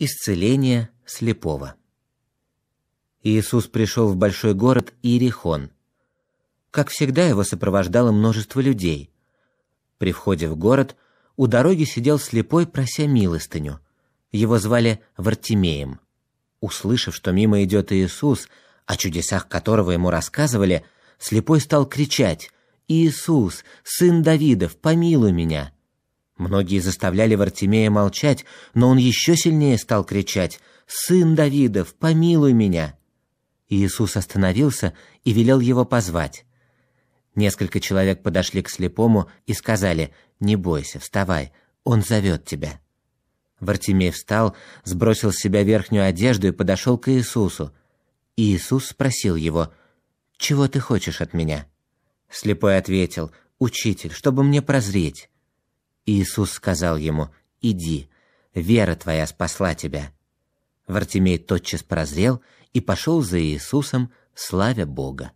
Исцеление слепого. Иисус пришел в большой город Иерихон. Как всегда, его сопровождало множество людей. При входе в город у дороги сидел слепой, прося милостыню. Его звали Вартимеем. Услышав, что мимо идет Иисус, о чудесах которого ему рассказывали, слепой стал кричать «Иисус, сын Давидов, помилуй меня!» Многие заставляли Вартимея молчать, но он еще сильнее стал кричать «Сын Давидов, помилуй меня!» Иисус остановился и велел его позвать. Несколько человек подошли к слепому и сказали «Не бойся, вставай, он зовет тебя». Вартимей встал, сбросил с себя верхнюю одежду и подошел к Иисусу. Иисус спросил его «Чего ты хочешь от меня?» Слепой ответил «Учитель, чтобы мне прозреть». Иисус сказал ему, «Иди, вера твоя спасла тебя». Вартимей тотчас прозрел и пошел за Иисусом, славя Бога.